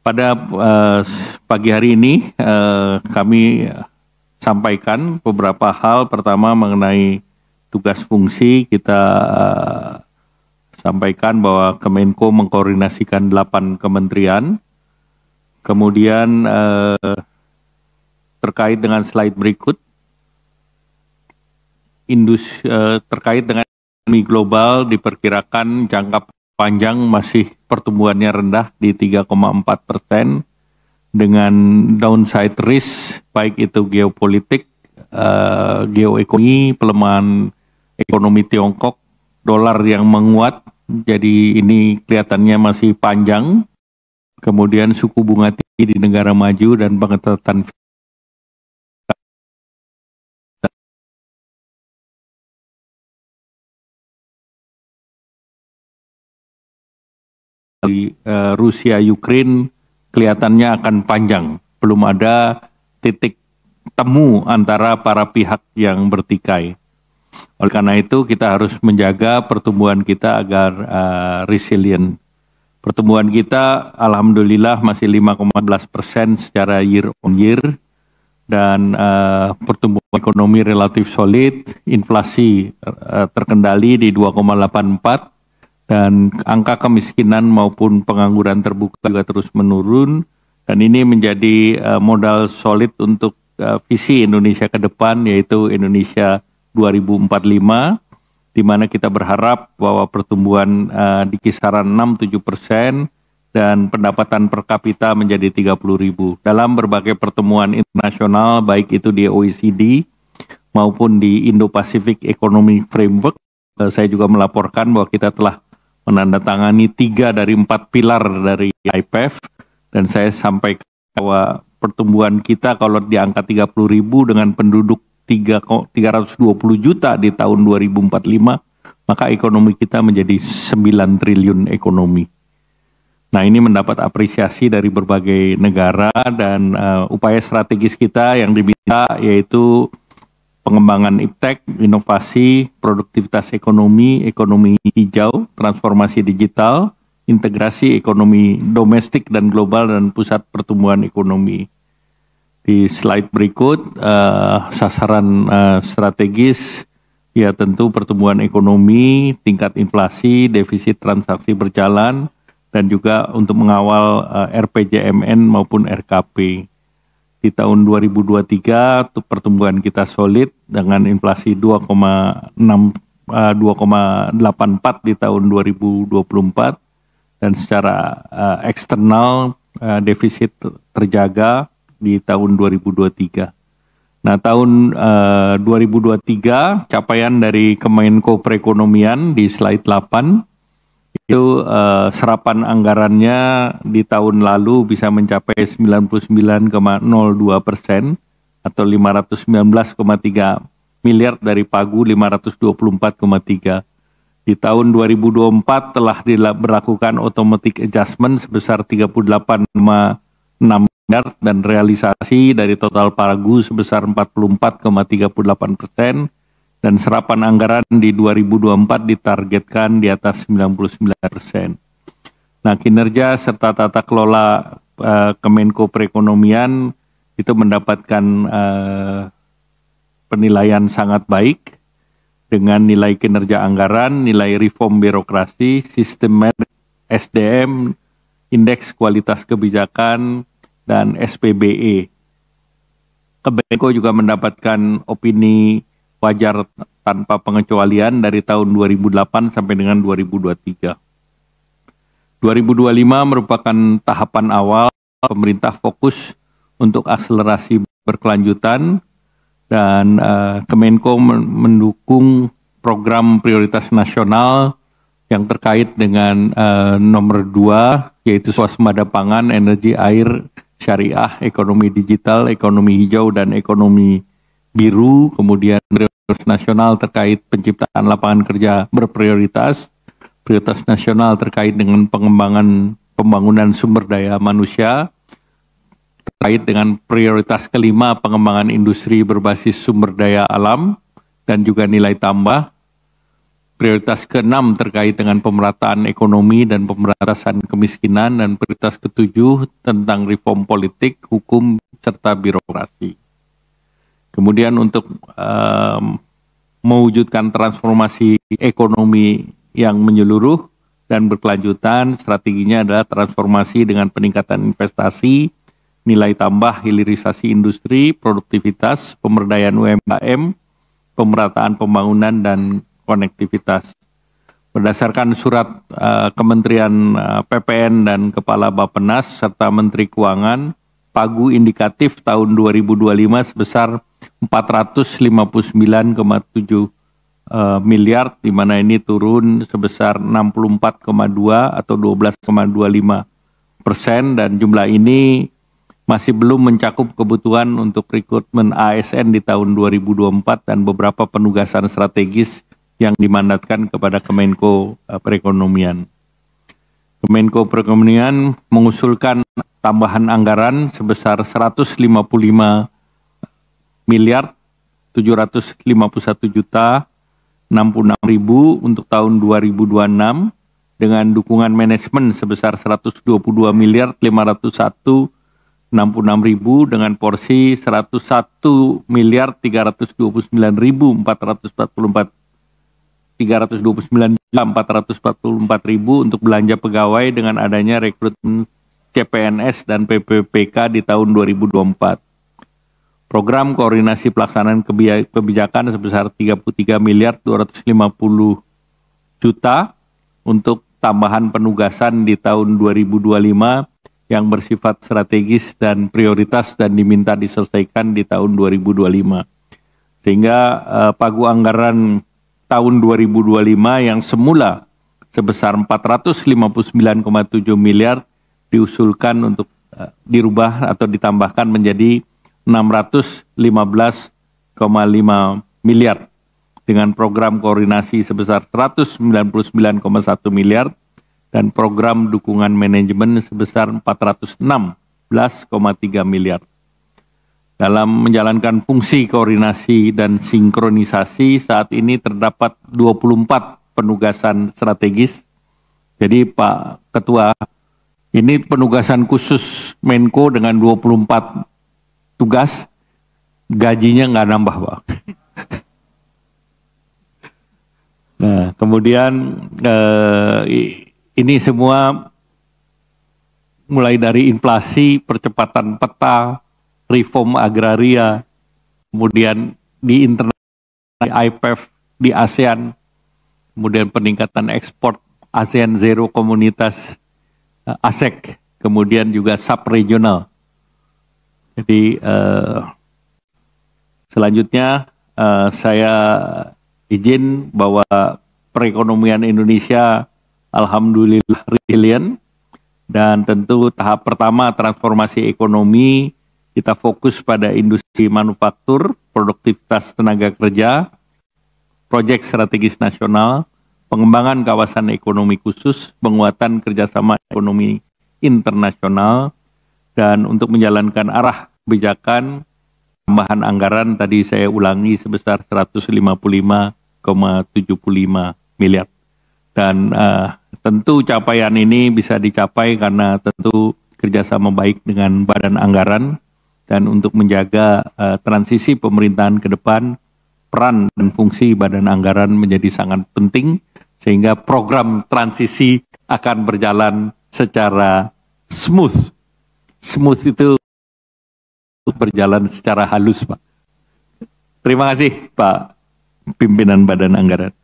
Pada uh, pagi hari ini uh, kami sampaikan beberapa hal. Pertama mengenai tugas fungsi kita uh, sampaikan bahwa Kemenko mengkoordinasikan 8 kementerian. Kemudian uh, terkait dengan slide berikut industri uh, terkait dengan ekonomi global diperkirakan jangka panjang masih pertumbuhannya rendah di 3,4 persen dengan downside risk baik itu geopolitik, uh, geoekonomi, pelemahan ekonomi Tiongkok, dolar yang menguat, jadi ini kelihatannya masih panjang. Kemudian suku bunga tinggi di negara maju dan pengetatan di eh, Rusia Ukraine kelihatannya akan panjang. Belum ada titik temu antara para pihak yang bertikai. Oleh karena itu kita harus menjaga pertumbuhan kita agar uh, resilient. Pertumbuhan kita alhamdulillah masih 5,11 persen secara year on year dan uh, pertumbuhan ekonomi relatif solid, inflasi uh, terkendali di 2,84 dan angka kemiskinan maupun pengangguran terbuka juga terus menurun dan ini menjadi uh, modal solid untuk uh, visi Indonesia ke depan yaitu Indonesia 2045 di mana kita berharap bahwa pertumbuhan uh, di kisaran 6-7 persen dan pendapatan per kapita menjadi 30 ribu. Dalam berbagai pertemuan internasional, baik itu di OECD maupun di Indo-Pacific Economic Framework, saya juga melaporkan bahwa kita telah menandatangani tiga dari empat pilar dari IPF dan saya sampaikan bahwa pertumbuhan kita kalau di angka 30 ribu dengan penduduk 3, 320 juta di tahun 2045 maka ekonomi kita menjadi 9 triliun ekonomi. Nah ini mendapat apresiasi dari berbagai negara dan uh, upaya strategis kita yang diminta yaitu pengembangan iptek, inovasi, produktivitas ekonomi, ekonomi hijau, transformasi digital, integrasi ekonomi domestik dan global dan pusat pertumbuhan ekonomi. Di slide berikut uh, sasaran uh, strategis ya tentu pertumbuhan ekonomi, tingkat inflasi, defisit transaksi berjalan dan juga untuk mengawal uh, eh, RPJMN maupun RKP di tahun 2023 pertumbuhan kita solid dengan inflasi 2,6 2,84 eh, di tahun 2024 dan secara uh, eksternal uh, defisit terjaga di tahun 2023. Nah, tahun uh, 2023 capaian dari Kemenko Perekonomian di slide 8 itu uh, serapan anggarannya di tahun lalu bisa mencapai 99,02 persen atau 519,3 miliar dari pagu 524,3. Di tahun 2024 telah dilakukan automatic adjustment sebesar 38,6 miliar dan realisasi dari total pagu sebesar 44,38 persen dan serapan anggaran di 2024 ditargetkan di atas 99 persen. Nah, kinerja serta tata kelola uh, Kemenko Perekonomian itu mendapatkan uh, penilaian sangat baik dengan nilai kinerja anggaran, nilai reform birokrasi, sistem SDM, indeks kualitas kebijakan, dan SPBE. Kemenko juga mendapatkan opini wajar tanpa pengecualian dari tahun 2008 sampai dengan 2023. 2025 merupakan tahapan awal pemerintah fokus untuk akselerasi berkelanjutan dan uh, Kemenko mendukung program prioritas nasional yang terkait dengan uh, nomor dua yaitu swasembada pangan, energi air, syariah, ekonomi digital, ekonomi hijau dan ekonomi biru, kemudian prioritas nasional terkait penciptaan lapangan kerja berprioritas, prioritas nasional terkait dengan pengembangan pembangunan sumber daya manusia, terkait dengan prioritas kelima pengembangan industri berbasis sumber daya alam dan juga nilai tambah, prioritas keenam terkait dengan pemerataan ekonomi dan pemberantasan kemiskinan dan prioritas ketujuh tentang reform politik, hukum serta birokrasi. Kemudian untuk um, mewujudkan transformasi ekonomi yang menyeluruh dan berkelanjutan, strateginya adalah transformasi dengan peningkatan investasi, nilai tambah, hilirisasi industri, produktivitas, pemberdayaan UMKM, pemerataan pembangunan dan konektivitas. Berdasarkan surat uh, Kementerian uh, PPN dan Kepala Bappenas serta Menteri Keuangan, pagu indikatif tahun 2025 sebesar 459,7 eh, miliar di mana ini turun sebesar 64,2 atau 12,25 persen dan jumlah ini masih belum mencakup kebutuhan untuk rekrutmen ASN di tahun 2024 dan beberapa penugasan strategis yang dimandatkan kepada Kemenko eh, Perekonomian. Kemenko Perekonomian mengusulkan tambahan anggaran sebesar 155 miliar 751 juta 66 ribu untuk tahun 2026 dengan dukungan manajemen sebesar 122 miliar 501 66 ribu dengan porsi 101 miliar 329 ribu 444 329 444 ribu untuk belanja pegawai dengan adanya rekrutmen CPNS dan PPPK di tahun 2024 program koordinasi pelaksanaan kebijakan sebesar 33 miliar 250 juta untuk tambahan penugasan di tahun 2025 yang bersifat strategis dan prioritas dan diminta diselesaikan di tahun 2025. Sehingga eh, pagu anggaran tahun 2025 yang semula sebesar 459,7 miliar diusulkan untuk eh, dirubah atau ditambahkan menjadi 615,5 miliar dengan program koordinasi sebesar 199,1 miliar dan program dukungan manajemen sebesar 406,3 miliar. Dalam menjalankan fungsi koordinasi dan sinkronisasi saat ini terdapat 24 penugasan strategis. Jadi Pak Ketua, ini penugasan khusus Menko dengan 24 tugas gajinya nggak nambah pak. nah kemudian eh, ini semua mulai dari inflasi, percepatan peta, reform agraria, kemudian di internal di IPF e di ASEAN, kemudian peningkatan ekspor ASEAN Zero Komunitas eh, ASEC, kemudian juga sub regional jadi uh, selanjutnya uh, saya izin bahwa perekonomian Indonesia alhamdulillah resilient dan tentu tahap pertama transformasi ekonomi kita fokus pada industri manufaktur, produktivitas tenaga kerja, proyek strategis nasional, pengembangan kawasan ekonomi khusus, penguatan kerjasama ekonomi internasional, dan untuk menjalankan arah kebijakan tambahan anggaran tadi saya ulangi sebesar 155,75 miliar. Dan uh, tentu capaian ini bisa dicapai karena tentu kerjasama baik dengan Badan Anggaran dan untuk menjaga uh, transisi pemerintahan ke depan peran dan fungsi Badan Anggaran menjadi sangat penting sehingga program transisi akan berjalan secara smooth smooth itu berjalan secara halus Pak. Terima kasih Pak Pimpinan Badan Anggaran.